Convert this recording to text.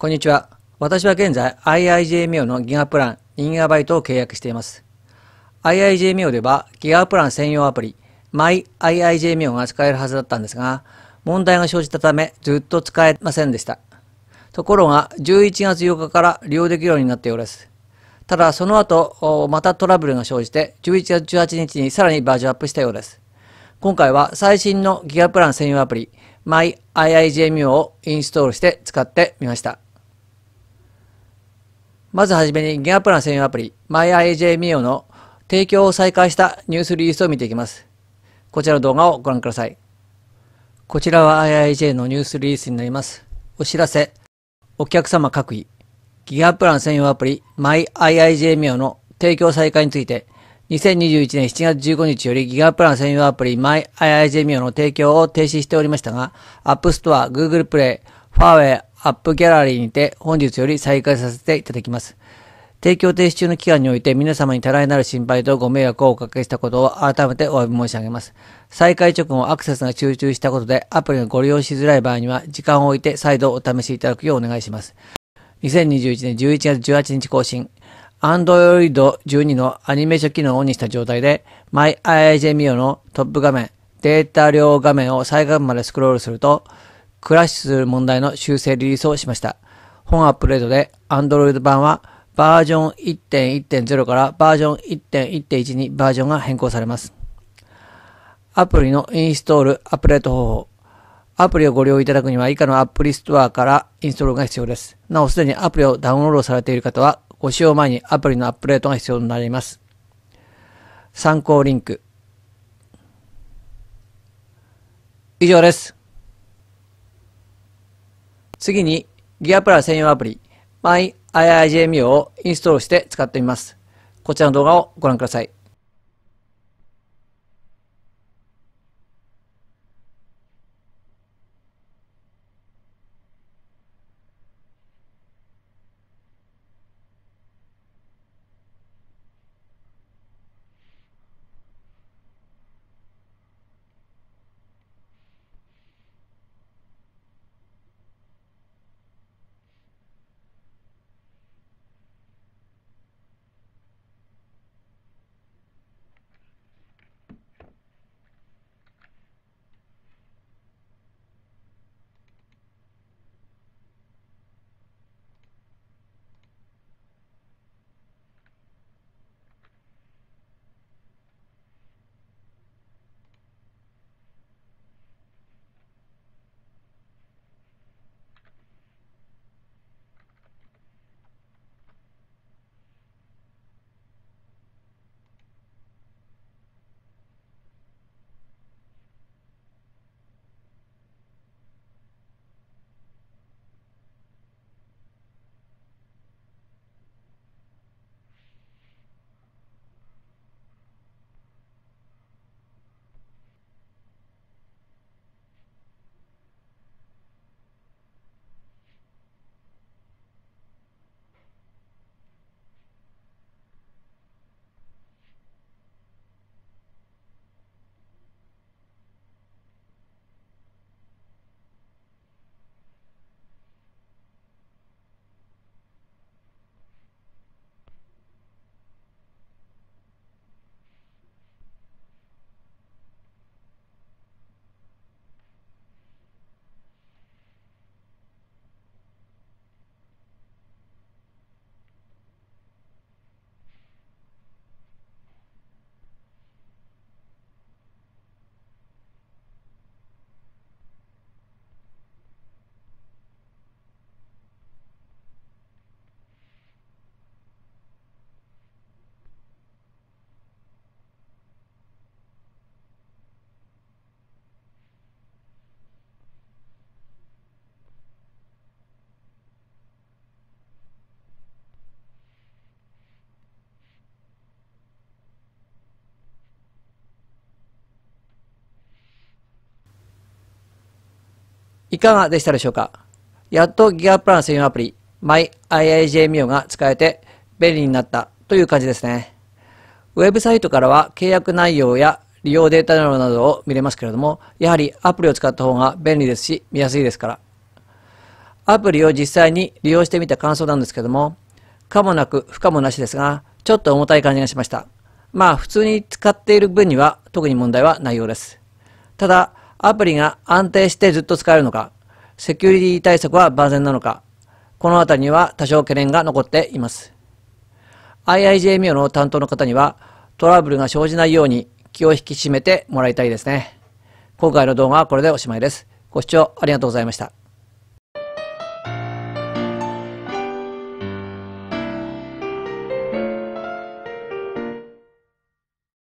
こんにちは。私は現在 i i j m i o のギガプラン2 i g バ b トを契約しています。i i j m i o ではギガプラン専用アプリ m y i i j m i o が使えるはずだったんですが、問題が生じたためずっと使えませんでした。ところが11月8日から利用できるようになったようです。ただその後、またトラブルが生じて11月18日にさらにバージョンアップしたようです。今回は最新のギガプラン専用アプリ m y i i j m i o をインストールして使ってみました。まずはじめにギガプラン専用アプリ MyIJMio の提供を再開したニュースリリースを見ていきます。こちらの動画をご覧ください。こちらは IIJ のニュースリリースになります。お知らせ、お客様各位、ギガプラン専用アプリ MyIIJMio の提供再開について、2021年7月15日よりギガプラン専用アプリ MyIIJMio の提供を停止しておりましたが、App Store、Google Play、h u a w e アップギャラリーにて本日より再開させていただきます。提供停止中の期間において皆様に多大なる心配とご迷惑をおかけしたことを改めてお詫び申し上げます。再開直後アクセスが集中したことでアプリがご利用しづらい場合には時間を置いて再度お試しいただくようお願いします。2021年11月18日更新。Android 12のアニメーション機能をオンにした状態で MyIJMio のトップ画面、データ量画面を最下までスクロールするとクラッシュする問題の修正リリースをしました。本アップデートで Android 版はバージョン1.1.0からバージョン1.1.1にバージョンが変更されます。アプリのインストール、アップデート方法。アプリをご利用いただくには以下のアプリストアからインストールが必要です。なお、すでにアプリをダウンロードされている方は、ご使用前にアプリのアップデートが必要になります。参考リンク。以上です。次に、ギアプラ専用アプリ、MyIIJMU をインストールして使ってみます。こちらの動画をご覧ください。かがでしたでしょうかやっとギガプラン専用アプリ MyIIJMIO が使えて便利になったという感じですね。ウェブサイトからは契約内容や利用データなどを見れますけれども、やはりアプリを使った方が便利ですし、見やすいですから。アプリを実際に利用してみた感想なんですけども、可もなく不可もなしですが、ちょっと重たい感じがしました。まあ普通に使っている分には特に問題はないようです。ただ、アプリが安定してずっと使えるのか、セキュリティ対策は万全なのか、このあたりには多少懸念が残っています。IIJMO i の担当の方には、トラブルが生じないように気を引き締めてもらいたいですね。今回の動画はこれでおしまいです。ご視聴ありがとうございました。